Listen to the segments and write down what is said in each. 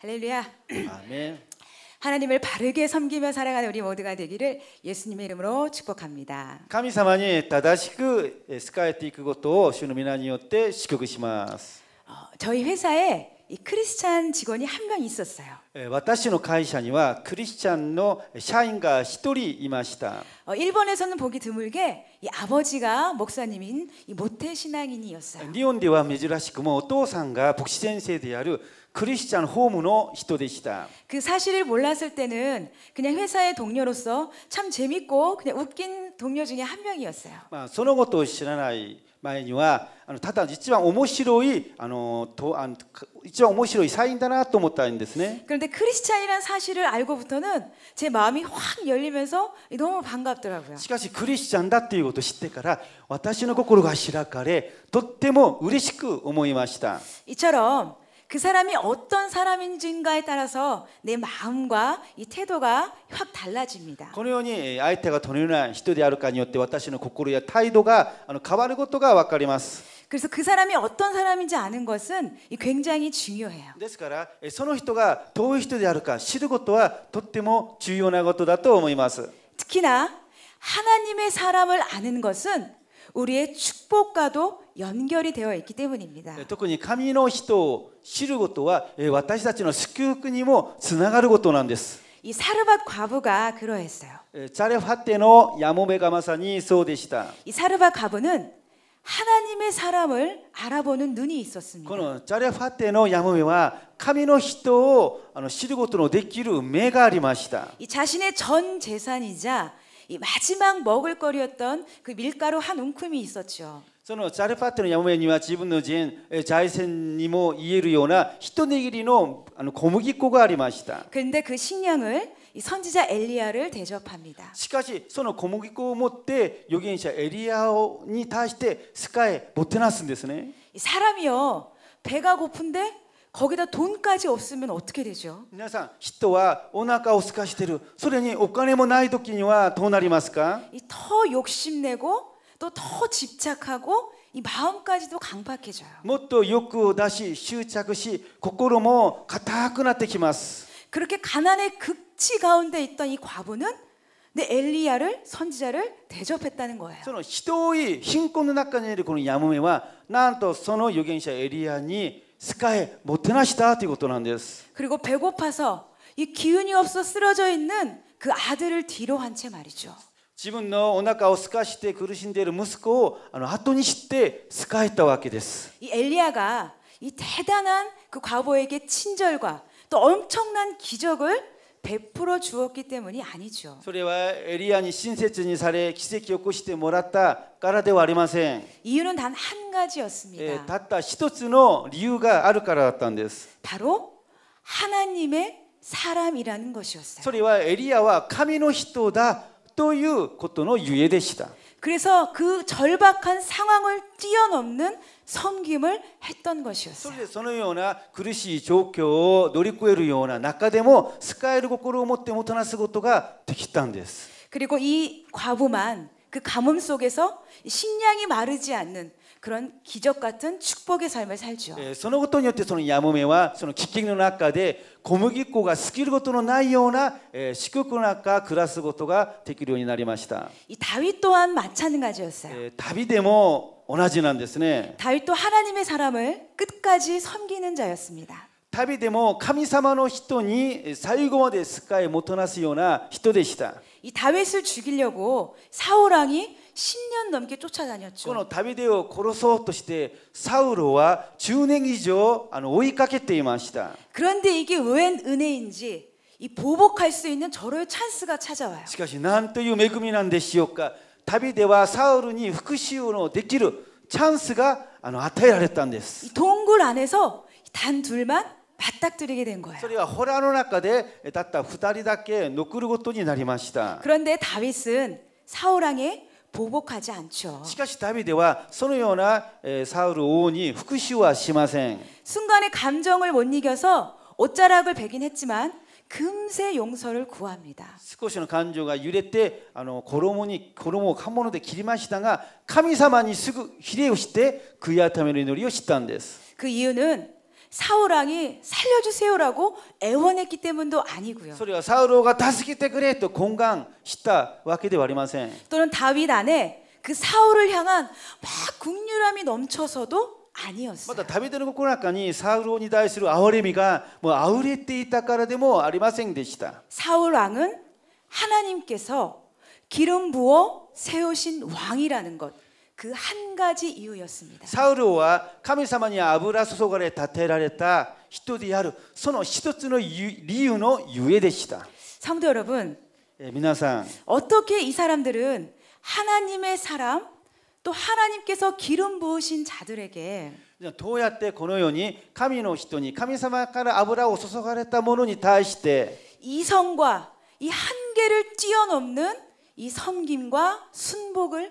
할렐루야. 아멘. 하나님을 바르게 섬기며 살아가는 우리 모두가 되기를 예수님의 이름으로 축복합니다. 神様に正しく仕えていくことを主の皆によって祝福します。 예, 어, 저희 회사에 이 크리스찬 직원이 한 명 있었어요. 私の会社にはクリスチャンの社員が1人いました. 예, 어, 일본에서는 보기 드물게 이 아버지가 목사님인 이 모태 신앙인이었어요. 日本では珍しくもお父さんが牧師先生であるクリスチャンホームの人でした。그 예, 사실을 몰랐을 때는 그냥 회사의 동료로서 참 재밌고 그냥 웃긴 동료 중에 한 명이었어요. 아, あそのことを知らない 前にはあのただ一番面白いあのとあの一番面白いサインだなと思ったんですね。그런데크리스찬이란사실을알고부터는제마음이확열리면서너무반갑더라고요しかしクリスチャンだっていうことを知ってから私の心が開かれとっても嬉しく思いました。이처럼 그 사람이 어떤 사람인지인가에 따라서 내 마음과 이 태도가 확 달라집니다. このように相手がどのような人であるかによって私の心や態度が変わることがわかります 그래서 그 사람이 어떤 사람인지 아는 것은 굉장히 중요해요. ですからその人がどういう人であるか知ることはとっても重要なことだと思います。특히나 하나님의 사람을 아는 것은 우리의 축복과도 연결이 되어 있기 때문입니다. 特に神の人を知ることは私たちの祝福にもつながることなんです이 예, 예, 사르밧 과부가 그러했어요. 예, 자레팟 때의 야모베가 마사니 そうでした.이 사르밧 과부는 하나님의 사람을 알아보는 눈이 있었습니다. 그는 자레파 때의 야모메와 하나 人を知ることのできる目がありました.이 자신의 전 재산이자 이 마지막 먹을 거리였던 그 밀가루 한 움큼이 있었죠. そのザルファテの山には自分の人生にも言えるような一握りのあの小麦粉がありました。근데 그 식량을 이 선지자 엘리야를 대접합니다. しかしその小麦粉を持って預言者エリアに対して使えもてなすんですね。사람이요 배가 고픈데 거기다 돈까지 없으면 어떻게 되죠? 皆さん人はお腹を空かしてるそれにお金もない時にはどうなりますか더 욕심내고 또 더 집착하고 이 마음까지도 강박해져요. もっと欲を出し執着し心も硬くなってきます 그렇게 가난의 극치 가운데 있던 이 과부는 근데 엘리야를 선지자를 대접했다는 거예요. そのひどい貧困の中にいるこのヤモメはなんとその預言者エリアに 스카에 못해나시다ということな 그리고 배고파서 이 기운이 없어 쓰러져 있는 그 아들을 뒤로 한 채 말이죠. 自分のお腹をすかして苦しんでいる息子をあの後にしてスカ했다わけです.이 엘리야가 이 대단한 그 과부에게 친절과 또 엄청난 기적을 베풀어주었기때문이아니죠それはエリアに親切にされ奇跡を起こしてもらったからではありません이유는단한가지였습니다たった一つの理由があるからだったんです바로하나님의사람이라는것이었어요それはエリアは神の人だということのゆえでした。 그래서 그 절박한 상황을 뛰어넘는 섬김을 했던 것이었어요. それでそのような苦しい状況を乗り越えるような中でも使える心を持ってもたなすことができたんです。그리고 이 과부만 그 가뭄 속에서 식량이 마르지 않는 그런 기적 같은 축복의 삶을 살죠. そのことによってそのヤモメはその飢饉の中で小麦粉がすきることのないような、えー、四苦苦なく暮らすことができるようになりました。이 다윗 또한 마찬가지였어요. 예, 다윗도 同じなんですね. 다윗도 하나님의 사람을 끝까지 섬기는 자였습니다. 旅でも神様の人に最後まで使いもとなすような人でした。이 다윗을 죽이려고 사울 왕이 10년 넘게 쫓아다녔죠. このダビデを殺そうとしてサウロは10年以上追いかけていました. 그런데 이게 웬 은혜인지 이 보복할 수 있는 저로 찬스가 찾아와요. しかしなんという恵みなんでしょうか。ダビデはサウルに復讐のできるチャンスが与えられたんです. 동굴 안에서 단 둘만 바닥들이게 된 거예요. 소리가 호라노 나카데 다2人だけ残ることになりました. 그런데 다윗은 사울 왕의 보복하지 않죠. しかしダビデはそのようなサウル王に復讐はしません。 순간의 감정을 못 이겨서 옷자락을 베긴 했지만 금세 용서를 구합니다. 少しの感情が揺れてあの衣に衣を刃物で切りましたが神様にすぐ比例をして悔い改めの祈りをしたんです그 이유는 사울 왕이 살려주세요라고 애원했기 때문도 아니고요. 소리가 사울오가 다스키테 그래 또 공강시다 왔기 때문에 또는 다윗 안에 그 사울을 향한 막 국률함이 넘쳐서도 아니었어요. 맞다. 다윗의 국고나까니 사울오니 대하 아우레미가 뭐 아우레테 있다からでも ありませんでし 사울 왕은 하나님께서 기름 부어 세우신 왕이라는 것 그한 가지 이유였습니다. 사울은 하나님의 아브라 소속을 다테라레타 히토디 하루 소노 히토츠의 이유의 유예데시다. 성도 여러분, 예, 민나상 어떻게 이 사람들은 하나님의 사람 또 하나님께서 기름 부으신 자들에게 どうやってこのように神の人に神様から油を注がれたものに対して 이성과 이 한계를 뛰어넘는 이 섬김과 순복을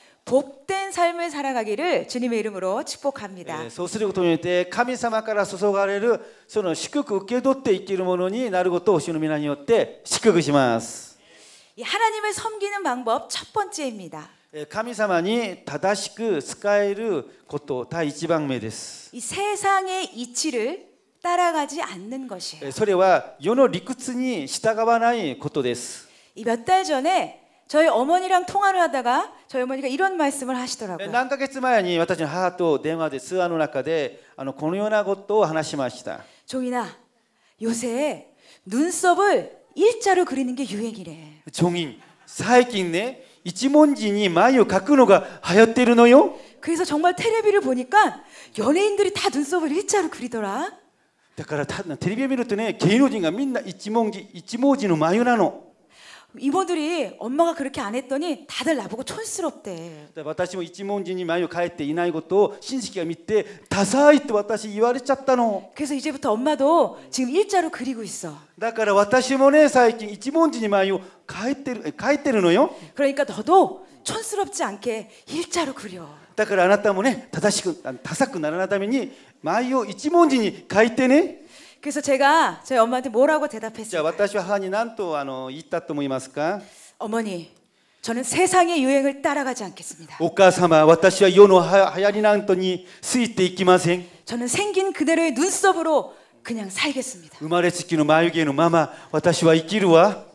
복된 삶을 살아가기를 주님의 이름으로 축복합니다. そうすることによって神様から注がれるその祝福受け取って生きるものになることを主の皆によって祝福します 하나님을 섬기는 방법 첫 번째입니다. 神様に正しく使えること第一番目です。이 세상의 이치를 따라가지 않는 것이에요. それは世の理屈に従わないことです。이몇달 전에 저희 어머니랑 통화를 하다가 저희 어머니가 이런 말씀을 네, 하시더라고요. 何ヶ月前に私の母と電話で通話の中であのこのようなことを話しました. 종이나 요새 눈썹을 일자로 그리는 게 유행이래. 종인, 최근에 일문지에 마이를 깎는 게流行ってるのよ. 그래서 정말 텔레비를 보니까 연예인들이 다 눈썹을 일자로 그리더라. だからテレビを見るとね、芸能人がみんな一文字一文字の眉なの。 이모들이 엄마가 그렇게 안 했더니 다들 나보고 촌스럽대. 私も一文字に前を帰っていないことを親戚が見てダサいって私言われちゃったの. 그래서 이제부터 엄마도 지금 일자로 그리고 있어. だから私もね最近一文字に前を帰ってる帰ってるのよ. 그러니까 너도 촌스럽지 않게 일자로 그려. だからあなたもね正しくダサくならないために前を一文字に書いてね。 그래서 제가 저희 엄마한테 뭐라고 대답했어요? 私は母に何とあの言ったと思いますか 어머니, 저는 세상의 유행을 따라가지 않겠습니다. 오お母様私は世のは流行りなんとについていきません 저는 생긴 그대로의 눈썹으로 그냥 살겠습니다. 生まれつきの眉毛のまま私は生きるわ 그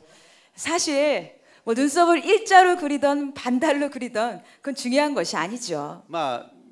사실 뭐 눈썹을 일자로 그리던 반달로 그리던 그건 중요한 것이 아니죠. まあ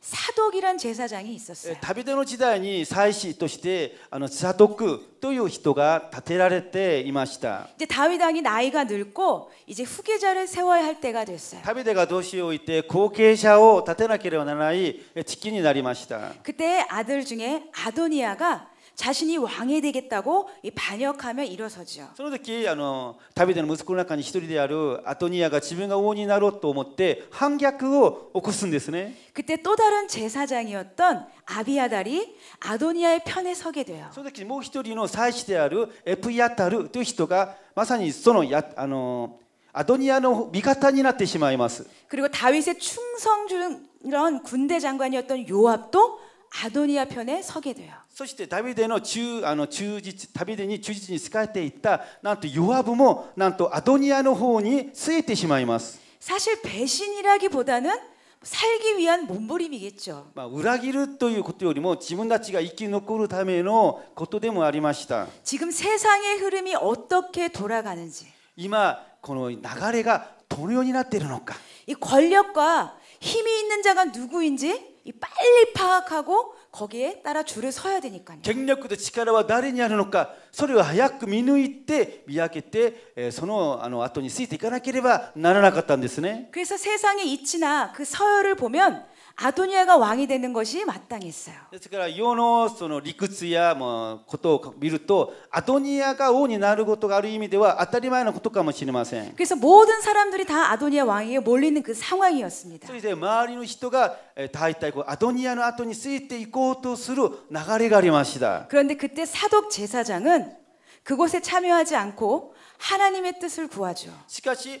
사독이란 제사장이 있었어요. 旅人の時代に祭司としてあのサドクという人が建てられていました。 이제 다윗 왕이 나이가 늙고 이제 후계자를 세워야 할 때가 됐어요. 旅人が年老いて後継者を立てなければならない時期になりました。 그때 아들 중에 아도니아가 자신이 왕이 되겠다고 반역하며 일어서지요. その時あのダビデの息子の中に一人であるアドニアが自分が王になろうと思って反逆を起こすんですね. 어, 그때 또 다른 제사장이었던 아비아달이 아도니아의 편에 서게 돼요. その時もう一人の祭司であるエプヤタルという人がまさにそのやあの 아도니아의 미가타니나테 시마이마스. 그리고 다윗의 충성 중 이런 군대 장관이었던 요압도 아도니아 편에 서게 돼요. そしてダビデの忠あの忠実ダビデに忠実に仕えていったなんとヨアブもなんとアドニアの方に据えてしまいます。사실배신이라기보다는 살기 위한 몸부림이겠죠. 지금 세상의 흐름이 어떻게 돌아가는지. 이 권력과 힘이 있는 자가 누구인지 이 빨리 파악하고 거기에 따라 줄을 서야 되니까요. 갱력도力は 誰にあるのかそれを早く見抜いて見分けてそのあの後についていかなければならなかったんですね 그래서 세상의 이치나 그 서열을 보면 아도니아가 왕이 되는 것이 마땅했어요. ですから世のその理屈やもうことを見るとアドニアが王になることがある意味では当たり前のことかもしれません 그래서 모든 사람들이 다 아도니아 왕에게 몰리는 그 상황이었습니다. それで周りの人が大体こうアドニアの後についていこうとする流れがありました 그런데 그때 사독 제사장은 그곳에 참여하지 않고 하나님의 뜻을 구하죠. しかし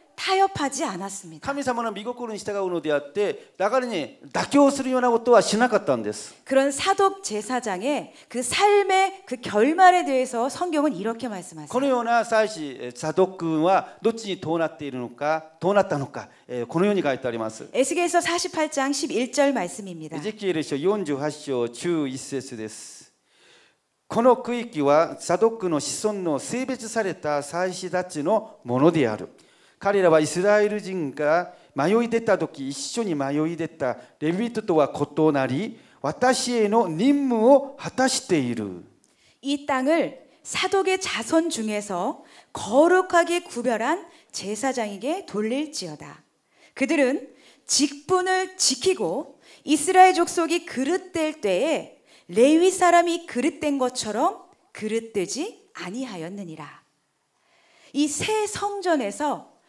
타협하지 않았습니다. 神様の 미국군을 従うのであって流れに妥協するようなことはしなかったんです. 그런 사독 제사장의 그 삶의 그 결말에 대해서 성경은 이렇게 말씀하세요. このような祭司サドックはどっちにどうなっているのかどうなったのかこのように書いてあります. 에스겔서 48장 11절 말씀입니다. 에스겔서 48장 11節です. この区域はサドックの子孫の性別された祭司たちのものである。 彼らはイスラエル人が迷い出た時一緒に迷い出たレビトとは異なり私への任務を果たしている。이 땅을 사독의 자손 중에서 거룩하게 구별한 제사장에게 돌릴지어다. 그들은 직분을 지키고 이스라엘 족속이 그릇될 때에 레위 사람이 그릇된 것처럼 그릇되지 아니하였느니라. 이 새 성전에서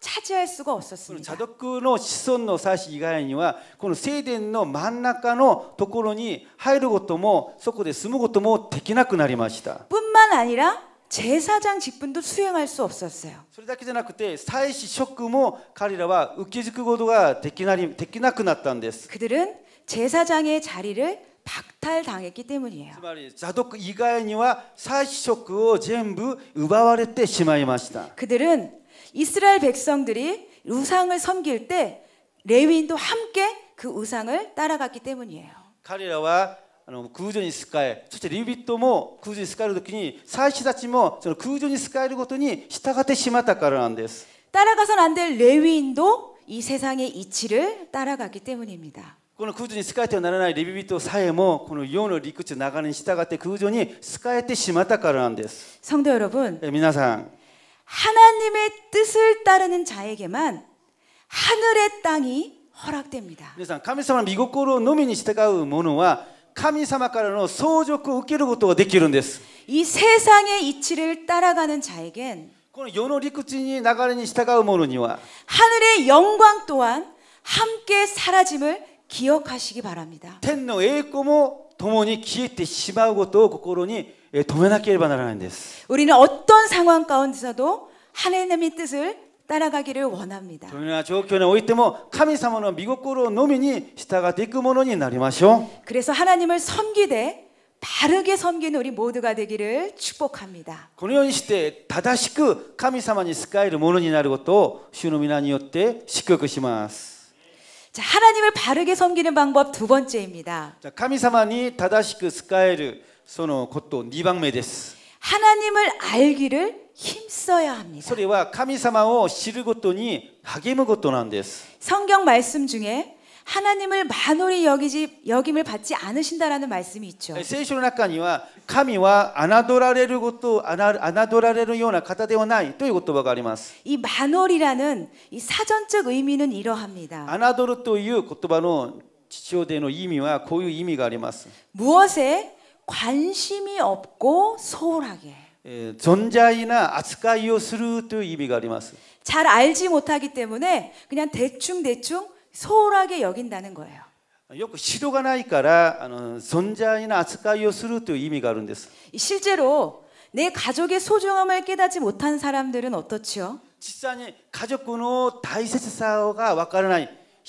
차지할 수가 없었습니다. 자독의 시선의 사시 이간에는 この聖殿の真ん中のところに入ることもそこで住むこともできなくなりました. 뿐만 아니라 제사장 직분도 수행할 수 없었어요. それだけじゃなくて祭祀職務も彼らは受け継ぐことができなくなったんです. 그들은 제사장의 자리를 박탈당했기 때문이에요. 자독 이간에는祭祀職を全部奪われてしまいました. 그들은 이스라엘 백성들이 우상을 섬길 때 레위인도 함께 그 우상을 따라갔기 때문이에요.彼らはあの偶像に仕えそしてレビ人も偶像に仕える時に祭司たちもその偶像に仕えることに従ってしまったからなんです。 따라가선 안될 레위인도 이 세상의 이치를 따라갔기 때문입니다. この空中に仕えてはならないレビ人さえもこの世の陸地流れに従って空中に仕えてしまったからなんです。성도여러분皆さん 하나님의 뜻을 따르는 자에게만 하늘의 땅이 허락됩니다. 皆さん神様御心のみに従う者は神様からの相続を受けることができるんです이 세상의 이치를 따라가는 자에겐 この世の陸地に流れに従う者には 하늘의 영광 또한 함께 사라짐을 기억하시기 바랍니다. 天の栄光も共に消えてしまうことを心に 예, 우리는 어떤 상황 가운데서도 하나님의 뜻을 따라가기를 원합니다. 그래서 러나미국로니니타가리마쇼그 하나님을 섬기되 바르게 섬기는 우리 모두가 되기를 축복합니다. このようにして正しく스카이仕えるものになることを主の皆に시って祝福します 자, 하나님을 바르게 섬기는 방법 두 번째입니다. 자, 神 다다시크 스카이る そのこと2番目です。 하나님을 알기를 힘써야 합니다. それは神様を知ることに励むことなんです. 성경 말씀 중에 하나님을 만홀히 여기지 여김을 받지 않으신다라는 말씀이 있죠.聖書の中には神は侮られること侮られるような方ではないという言葉があります.이 만홀이라는 이 사전적 의미는 이러합니다. 侮るという言葉の地上での意味はこういう意味があります。무엇에 관심이 없고 소홀하게. 예, 존재이나 아스카이오 스루 또 의미가 있습니다. 잘 알지 못하기 때문에 그냥 대충 대충 소홀하게 여긴다는 거예요. よく知るがないからあの存在な扱いをするという意味があるんです 실제로 내 가족의 소중함을 깨닫지 못한 사람들은 어떻지요? 実際に家族の大切さがわからない 人はどのように家族に接するんですか가족에게예의없이함부로대합니다家族にも無礼にあのそのような存在な存在な態度を家族にするんですね。내가하고싶은말다하면서상처를가장많이주게돼요言いたい放題でもう家族に一番傷つけるようなことを言ってしまうんです。마찬가지로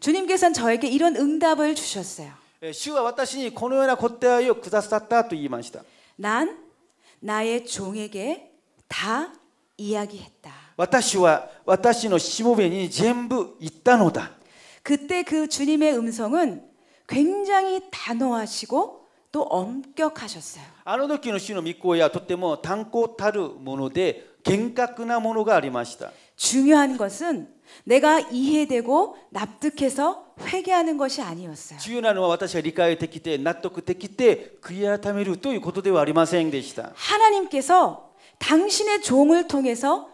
주님께서는 저에게 이런 응답을 주셨어요. 예, 난 나의 종에게 다 이야기했다. 私は私のしもべに全部言ったのだ. 그때 그 주님의 음성은 굉장히 단호하시고 또 엄격하셨어요. あの時の主の御声はとても単行たるもので厳格なものがありました。 중요한 것은 내가 이해되고 납득해서 회개하는 것이 아니었어요. 重要なのは私は理解できて納得できて悔い改めるということではありませんでした。하나님께서 당신의 종을 통해서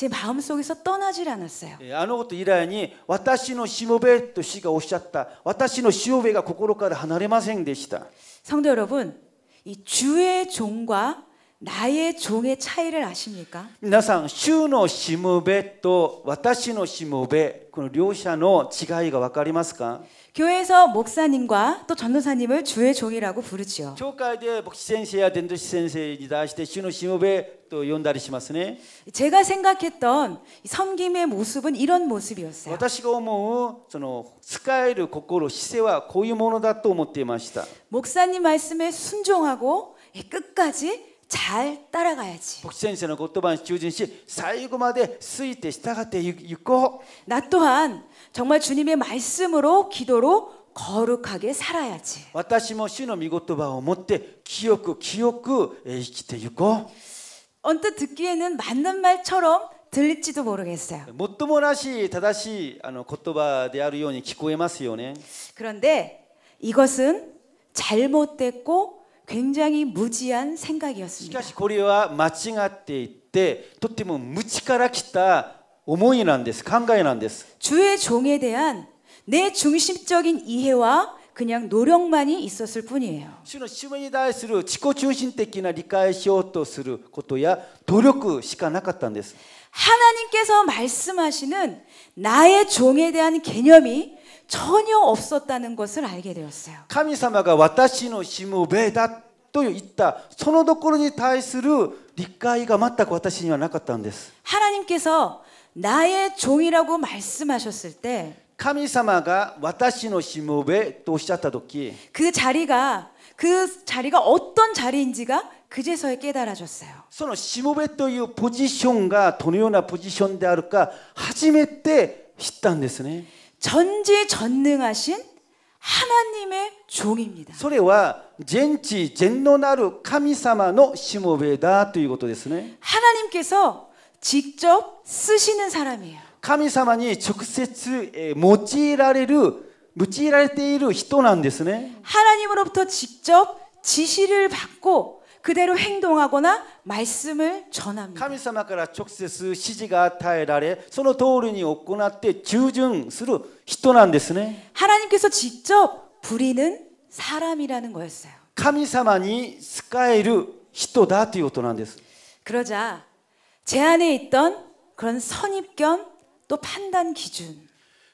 제 마음속에서 떠나질 않았어요. あのこと以来に私のしもべとしがおっしゃった私のしもべが心から離れませんでした。 성도 여러분, 이 주의 종과 나의 종의 차이를 아십니까? 皆さん主のしもべと私のしもべこの両者の違いが分かりますか 교회에서 목사님과 또 전도사님을 주의 종이라고 부르지요. 教会で牧師先生や伝道師先生に対して主のしもべと呼んだりしますね. 제가 생각했던 섬김의 모습은 이런 모습이었어요. 私が思うその使える心姿勢はこういうものだと思っていました. 목사님 말씀에 순종하고 끝까지 잘 따라가야지. 僕先生の言葉に忠順し最後までついて従って行こう나 또한 정말 주님의 말씀으로 기도로 거룩하게 살아야지. 私も主の御言葉を持って清く清く生きて行こう. 언뜻 듣기에는 맞는 말처럼 들릴지도 모르겠어요. もっともらしい正しい言葉であるように聞こえますよね. 그런데 이것은 잘못됐고 굉장히 무지한 생각이었습니다. しかしこれは間違っていてとても無知から来た思いなんです考えなんです 주의 종에 대한 내 중심적인 이해와 그냥 노력만이 있었을 뿐이에요. 主の使命に対する自己中心的な理解しようとすることや努力しかなかったんです。 하나님께서 말씀하시는 나의 종에 대한 개념이 전혀 없었다는 것을 알게 되었어요. 神様が私のしもべだと言ったそのところに対する理解が全く私にはなかったんです. 하나님께서 나의 종이라고 말씀하셨을 때 神様が私のしもべとおっしゃった時그 자리가 그 자리가 어떤 자리인지가 그제서야 깨달아졌어요. そのしもべというポジションがどのようなポジションであるか初めて知ったんですね。 전지전능하신 하나님의 종입니다. それは全知全能なる神様のしもべだということですね. 하나님께서 직접 쓰시는 사람이에요. 神様に直接用いられる用いられている人なんですね. 하나님으로부터 직접 지시를 받고 그대로 행동하거나 말씀을 전합니다. 하나님께서 직접 부리는 사람이라는 거였어요. 神様に仕える人だということなんです. 그러자 제 안에 있던 그런 선입견 또 판단 기준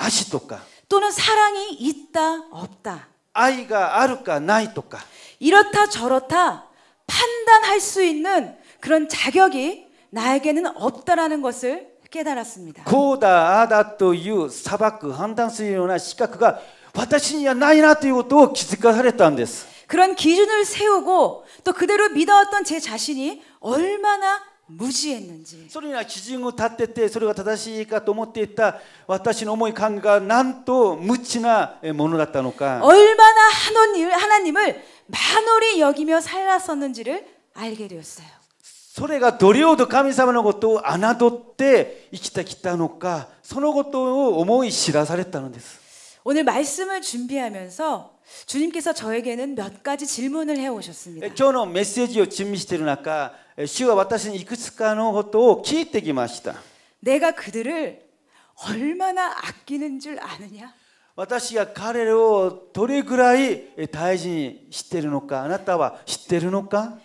아시도까 또는 사랑이 있다 없다 아이가 아르까 나이도까 이렇다 저렇다 판단할 수 있는 그런 자격이 나에게는 없다라는 것을 깨달았습니다. 고다 아다という 사박 판단するような 시각가 私にはないなということを気づかされたんです. 그런 기준을 세우고 또 그대로 믿어왔던 제 자신이 얼마나 無視했는지 それには基準を立ててそれが正しいかと思っていた私の思い考えがなんと無知なものだったのか 얼마나 하나님, 하나님을 만홀히 여기며 살았었는지를 알게 되었어요 それがどれほど神様のことを侮って生きてきたのかそのことを思い知らされたのです 오늘 말씀을 준비하면서 주님께서 저에게는 몇 가지 질문을 해 오셨습니다. 今日のメッセージを準備している中主は私にいくつかのことを聞いてきました。私が彼らをどれぐらい大事にしているのか、あなたは知っているのか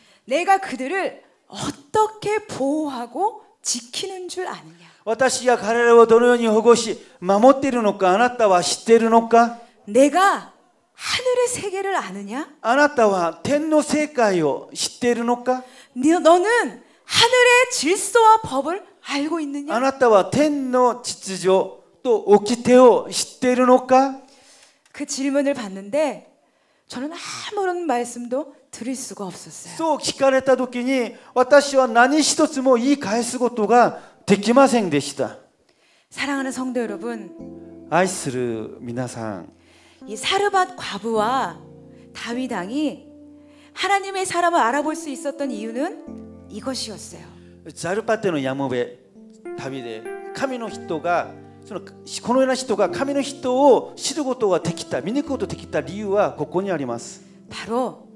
私が彼らをどのように保護し、守っているのか、あなたは知っているのかあなたは天の世界を知っているのか 네, 너는 하늘의 질서와 법을 알고 있느냐? あなたは天の秩序と掟を知っているのか?그 질문을 받는데 저는 아무런 말씀도 드릴 수가 없었어요. そう聞かれた時に私は何一つも言い返すことができませんでした. 사랑하는 성도 여러분. 아이스르 皆さん이 사르밧 과부와 다윗 왕이 하나님의 사람을 알아볼 수 있었던 이유는 이것이었어요. 자르파테의 야모베 다비데 카미노 히토가 このような人が神の人を知ることができた見抜くことができた理由はここにあります 그 바로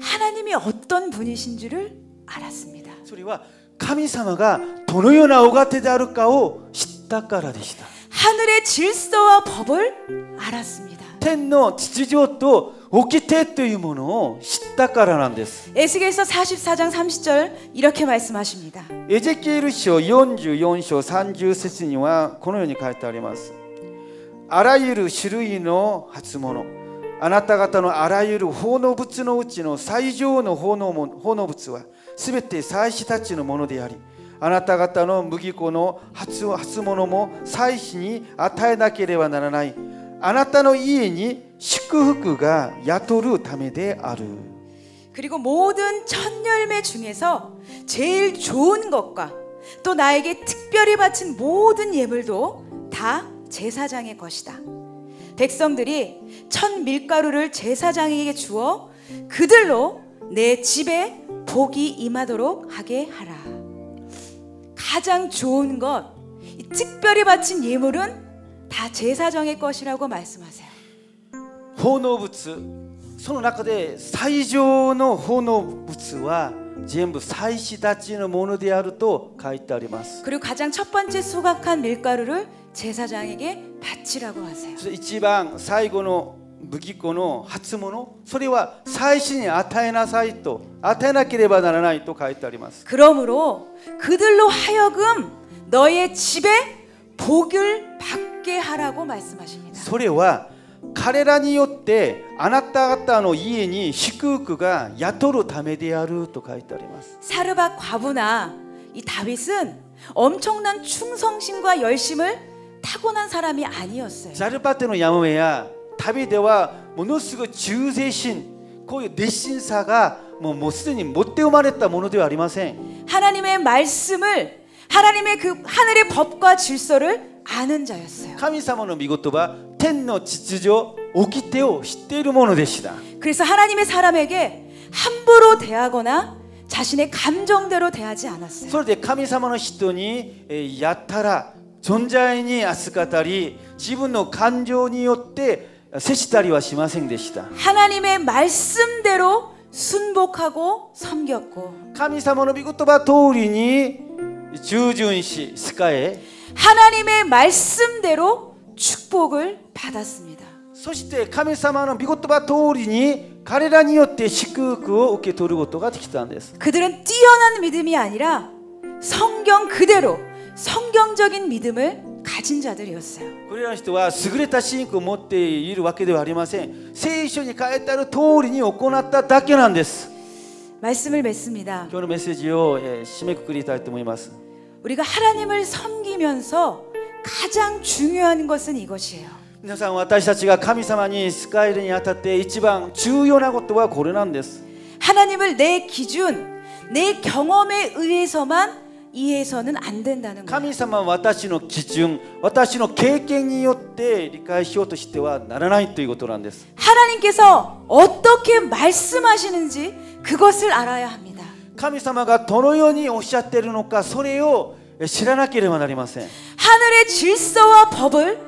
하나님이 어떤 분이신 줄을 알았습니다. それは神様がどのようなお方であるかを知ったからでした。 하늘의 질서와 법을 알았습니다. 天の秩序と起きてというものを知ったからなんです。エゼキエル書44章30절이렇게말씀하십니다에제키엘서44장30節にはこのように書いてありますあらゆる種類の初物、あなた方のあらゆる奉納物のうちの最上の奉納奉納物はすべて祭司たちのものであり、あなた方の麦粉の初初物も祭司に与えなければならない。あなたの家に祝福が宿るためである。 그리고 모든 첫 열매 중에서 제일 좋은 것과 또 나에게 특별히 바친 모든 예물도 다 제사장의 것이다. 백성들이 천 밀가루를 제사장에게 주어 그들로 내 집에 복이 임하도록 하게 하라. 가장 좋은 것, 특별히 바친 예물은 다제 사정의 것이라고 말씀하세요. 奉納物その中で最上の奉納物は全部祭司たちのものであると書いてあります。 그리고 가장 첫 번째 소각한 밀가루를 제사장에게 바치라고 하세요. それ一番最後の麦粉の初物それは祭司に与えなさいと与えなければならないと書いてあります。 그러므로 그들로 하여금 너의 집에 복을 받게 하라고 말씀하십니다. それは彼らによってあなた方の家に低くが雇るためであると書いてあります 사르밧 과부나 이 다윗은 엄청난 충성심과 열심을 타고난 사람이 아니었어요. 사르밧의 야모메야 다윗대와 ものすごい忠誠心こういう熱心さがもうもうすでに持って生まれたものではありません。 하나님의 말씀을 하나님의 그 하늘의 법과 질서를 아는 자였어요. 神様の御言葉天の秩序起きてを知っているものでした. 그래서 하나님의 사람에게 함부로 대하거나 자신의 감정대로 대하지 않았어요. それで神様の人にやったら存在に扱ったり自分の感情によって接したりはしませんでした. 하나님의 말씀대로 순복하고 섬겼고. 神様の御言葉通りに 주준 씨 스카에 하나님의 말씀대로 축복을 받았습니다. そして神様の御言葉通りに彼らによって祝福を受け取ることができたんです. 그들은 뛰어난 믿음이 아니라 성경 그대로 성경적인 믿음을 가진 자들이었어요. 그런 人は優れた信仰を持っているわけではありません.聖書に書いてある通りに行っただけなんです. 말씀을 맺습니다. 今日のメッセージを、えー、締めくくりたいと思います。 우리가 하나님을 섬기면서 가장 중요한 것은 이것이에요. 皆さん私たちが神様に仕えるにあたって一番重要なことはこれなんです。 하나님을 내 기준, 내 경험에 의해서만 이해해서는 안 된다는 거예요. 神様私の基準私の経験によって理解しようとしてはならないということなんです 하나님께서 어떻게 말씀하시는지 그것을 알아야 합니다. 神様がどのようにおっしゃっているのかそれを知らなければなりません。 하늘의 질서와 법을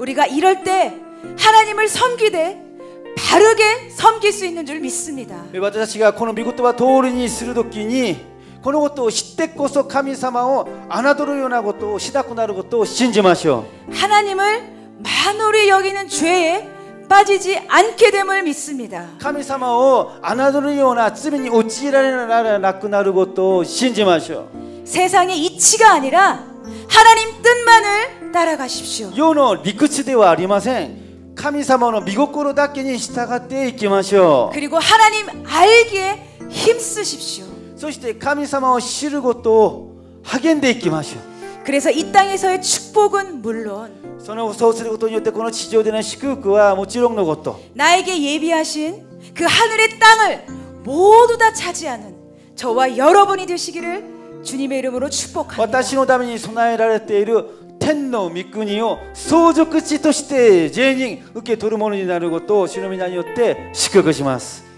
우리가 이럴 때 하나님을 섬기되 바르게 섬길 수 있는 줄 믿습니다. この御言葉通りにする時にこのことを知ってこそ神様を侮るようなことをしなくなることを信じましょう 하나님을 만홀히 여기는 죄에 빠지지 않게 됨을 믿습니다. 神様を侮るような罪に陥られなくなることを信じましょう 세상의 이치가 아니라 하나님 뜻만을 따라가십시오. 世の理屈ではありません。神様の御心だけに従っていきましょう. 그리고 하나님 알기에 힘쓰십시오. そして神様を知ることを励んでいきましょう. 그래서 이 땅에서의 축복은 물론 そのそうすることによってこの地上での祝福はもちろんのこと 나에게 예비하신 그 하늘의 땅을 모두 다 차지하는 저와 여러분이 되시기를 주님의 이름으로 축복합니다. 私のために備えられている天の御国を相続地として税人受け取るものになることを主の皆によって祝福します